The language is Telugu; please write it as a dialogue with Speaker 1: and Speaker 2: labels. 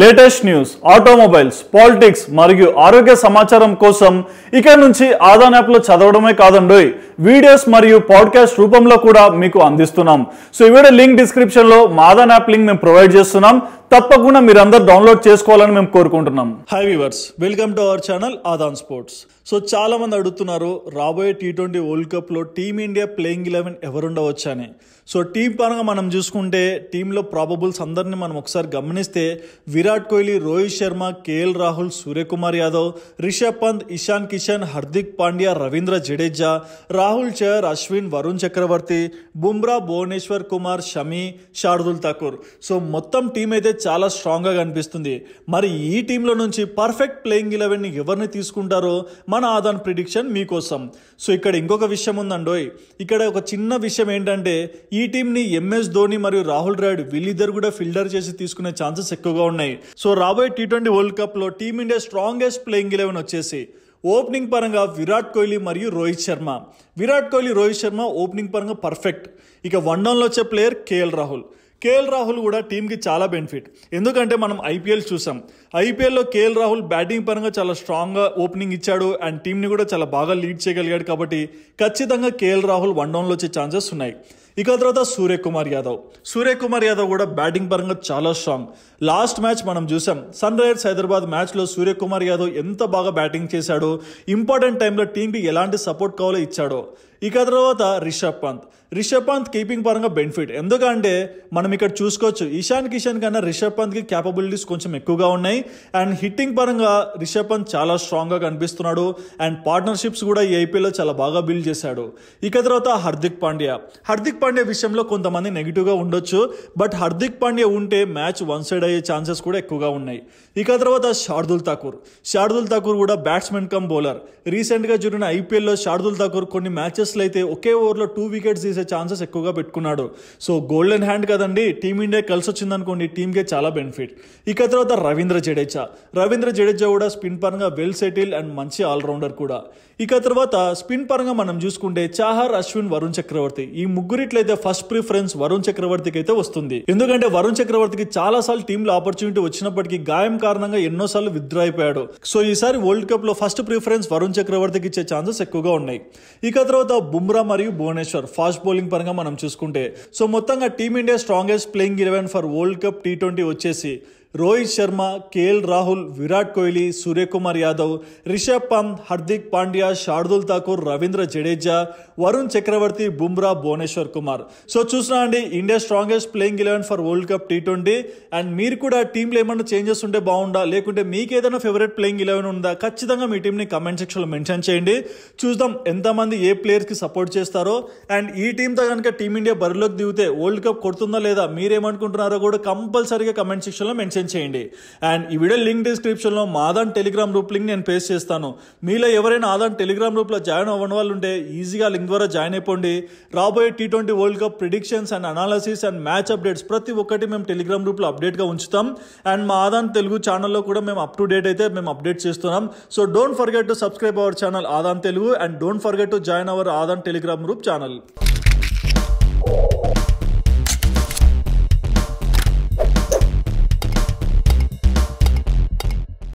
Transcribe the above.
Speaker 1: లేటెస్ట్ న్యూస్ ఆటోమొబైల్స్ పాలిటిక్స్ మరియు ఆరోగ్య సమాచారం కోసం ఇక నుంచి ఆదాన్ యాప్లో చదవడమే కాదండి వీడియోస్ మరియు పాడ్కాస్ట్ రూపంలో కూడా మీకు అందిస్తున్నాం సో ఈ వీడియో లింక్ డిస్క్రిప్షన్లో మా ఆదాన్ యాప్ లింక్ మేము ప్రొవైడ్ చేస్తున్నాం తప్పకుండా అందరు డౌన్లోడ్ చేసుకోవాలని మేము కోరుకుంటున్నాం hi viewers welcome to our channel ఆదాన్ స్పోర్ట్స్ సో చాలా మంది అడుగుతున్నారు రాబోయే టీ ట్వంటీ వరల్డ్ కప్లో టీమిండియా ప్లేయింగ్ ఎలెవెన్ ఎవరుండవచ్చు అని సో టీం పరంగా మనం చూసుకుంటే టీంలో ప్రాబబుల్స్ అందరినీ మనం ఒకసారి గమనిస్తే విరాట్ కోహ్లీ రోహిత్ శర్మ కేఎల్ రాహుల్ సూర్యకుమార్ యాదవ్ రిషబ్ పంత్ ఇషాన్ కిషన్ హార్దిక్ పాండ్యా రవీంద్ర జడేజా రాహుల్ చర్ అశ్విన్ వరుణ్ చక్రవర్తి బుమ్రా భువనేశ్వర్ కుమార్ షమి శార్దుల్ ఠాకూర్ సో మొత్తం టీం అయితే చాలా స్ట్రాంగ్గా కనిపిస్తుంది మరి ఈ టీంలో నుంచి పర్ఫెక్ట్ ప్లేయింగ్ ఎలెవెన్ ఎవరిని తీసుకుంటారో మన ఆదాన్ ప్రిడిక్షన్ మీకోసం సో ఇక్కడ ఇంకొక విషయం ఉందండోయ్ ఇక్కడ ఒక చిన్న విషయం ఏంటంటే ఈ టీంని ఎంఎస్ ధోని మరియు రాహుల్ ద్రావిడ్ వీళ్ళిద్దరు కూడా ఫిల్డర్ చేసి తీసుకునే ఛాన్సెస్ ఎక్కువగా ఉన్నాయి సో రాబోయే టీ ట్వంటీ వరల్డ్ కప్లో టీమిండియా స్ట్రాంగెస్ట్ ప్లేయింగ్ ఎలెవెన్ వచ్చేసి ఓపెనింగ్ పరంగా విరాట్ కోహ్లీ మరియు రోహిత్ శర్మ విరాట్ కోహ్లీ రోహిత్ శర్మ ఓపెనింగ్ పరంగా పర్ఫెక్ట్ ఇక వన్ డౌన్లో వచ్చే player KL Rahul KL Rahul కూడా టీంకి చాలా బెనిఫిట్ ఎందుకంటే మనం ఐపీఎల్ చూసాం ఐపీఎల్లో కేఎల్ రాహుల్ బ్యాటింగ్ పరంగా చాలా స్ట్రాంగ్గా ఓపెనింగ్ ఇచ్చాడు అండ్ టీంని కూడా చాలా బాగా లీడ్ చేయగలిగాడు కాబట్టి ఖచ్చితంగా కేఎల్ రాహుల్ వన్ డౌన్లో వచ్చే ఛాన్సెస్ ఉన్నాయి ఇక తర్వాత సూర్యకుమార్ యాదవ్ సూర్యకుమార్ యాదవ్ కూడా బ్యాటింగ్ పరంగా చాలా స్ట్రాంగ్ లాస్ట్ మ్యాచ్ మనం చూసాం సన్ రైజర్స్ హైదరాబాద్ మ్యాచ్లో సూర్యకుమార్ యాదవ్ ఎంత బాగా బ్యాటింగ్ చేశాడో ఇంపార్టెంట్ టైంలో టీంకి ఎలాంటి సపోర్ట్ కావాలో ఇచ్చాడో ఇక తర్వాత రిషబ్ పంత్ రిషబ్ పంత్ కీపింగ్ పరంగా బెనిఫిట్ ఎందుకంటే మనం ఇక్కడ చూసుకోవచ్చు ఇషాన్ కిషన్ కన్నా రిషబ్ పంత్కి క్యాపబిలిటీస్ కొంచెం ఎక్కువగా ఉన్నాయి అండ్ హిట్టింగ్ పరంగా రిషబ్ పంత్ చాలా స్ట్రాంగ్గా కనిపిస్తున్నాడు అండ్ పార్ట్నర్షిప్స్ కూడా ఏపీలో చాలా బాగా బిల్డ్ చేశాడు ఇక తర్వాత హార్దిక్ పాండ్యా హార్దిక్ పాండ్యా విషయంలో కొంతమంది నెగిటివ్గా ఉండొచ్చు బట్ హార్దిక్ పాండ్యా ఉంటే మ్యాచ్ వన్ సైడ్ అయ్యే ఛాన్సెస్ కూడా ఎక్కువగా ఉన్నాయి ఇక తర్వాత షార్దుల్ ఠాకూర్ షార్దుల్ ఠాకూర్ కూడా బ్యాట్స్మెన్ కమ్ బౌలర్ రీసెంట్గా జరిగిన ఐపీఎల్లో షార్దుల్ ఠాకూర్ కొన్ని మ్యాచెస్ ఓవర్స్లో అయితే ఒకే ఓవర్లో టూ వికెట్స్ తీసే ఛాన్సెస్ ఎక్కువగా పెట్టుకున్నాడు సో గోల్డెన్ హ్యాండ్ కదండి టీమిండియా కలిసి వచ్చింది అనుకోండి టీమ్కే చాలా బెనిఫిట్ ఇక తర్వాత రవీంద్ర జడేజా రవీంద్ర జడేజా కూడా స్పిన్ పరంగా వెల్ సెటిల్ అండ్ మంచి ఆల్రౌండర్ కూడా ఇక తర్వాత స్పిన్ పరంగా మనం చూసుకుంటే చాహర్ అశ్విన్ వరుణ్ చక్రవర్తి ఈ ముగ్గురిట్లయితే ఫస్ట్ ప్రిఫరెన్స్ వరుణ్ చక్రవర్తికి అయితే వస్తుంది ఎందుకంటే వరుణ్ చక్రవర్తికి చాలా సార్లు టీంలో ఆపర్చునిటీ వచ్చినప్పటికీ గాయం కారణంగా ఎన్నోసార్లు విత్డ్రా అయిపోయాడు సో ఈసారి వరల్డ్ కప్ లో ఫస్ట్ ప్రిఫరెన్స్ వరుణ్ చక్రవర్తికి ఇచ్చే ఛాన్సెస్ ఎక్కువగా ఉన్నాయి ఇక తర్వాత బుమ్రా మరియు భువనేశ్వర్ ఫాస్ట్ బౌలింగ్ పరంగా మనం చూసుకుంటే సో మొత్తంగా team India strongest playing eleven for world cup T twenty వచ్చేసి రోహిత్ శర్మ కేఎల్ రాహుల్ విరాట్ కోహ్లీ సూర్యకుమార్ యాదవ్ రిషబ్ పంత్ హార్దిక్ పాండ్యా షార్దుల్ ఠాకూర్ రవీంద్ర జడేజా వరుణ్ చక్రవర్తి బుమ్రా భువనేశ్వర్ కుమార్ సో చూసినా అండి India strongest playing eleven for world cup T twenty and మీరు కూడా టీంలో ఏమైనా చేంజెస్ ఉంటే బాగుండా లేకుంటే మీకు ఏదైనా ఫేవరెట్ ప్లేయింగ్ ఎలెవెన్ ఉందా ఖచ్చితంగా మీ టీంని కమెంట్ సెక్షన్లో మెన్షన్ చేయండి చూద్దాం ఎంతమంది ఏ ప్లేయర్స్కి సపోర్ట్ చేస్తారో అండ్ ఈ టీంతో కనుక టీమిండియా బరిలోకి దిగితే వరల్డ్ కప్ కొడుతుందా లేదా మీరేమనుకుంటున్నారో కూడా కంపల్సరీగా కమెంట్ సెక్షన్లో మెన్షన్ మెన్షన్ చేయండి అండ్ ఈ వీడియో లింక్ డిస్క్రిప్షన్లో మాదాన్ టెలిగ్రామ్ గ్రూప్ లింక్ నేను పేస్ట్ చేస్తాను మీలో ఎవరైనా ఆదాన్ టెలిగ్రామ్ గ్రూప్లో జాయిన్ అవ్వని వాళ్ళు ఉంటే ఈజీగా లింక్ ద్వారా జాయిన్ అయిపోండి రాబోయే T twenty world cup predictions and analysis and match updates ప్రతి ఒక్కటి మేము టెలిగ్రామ్ గ్రూప్లో అప్డేట్గా ఉంచుతాం అండ్ మా ఆదాన్ తెలుగు ఛానల్లో కూడా మేము అప్ టు డేట్ అయితే మేము అప్డేట్ చేస్తున్నాం so don't forget to subscribe our channel ఆదాన్ Telugu and don't forget to join our ఆదాన్ టెలిగ్రామ్ గ్రూప్ ఛానల్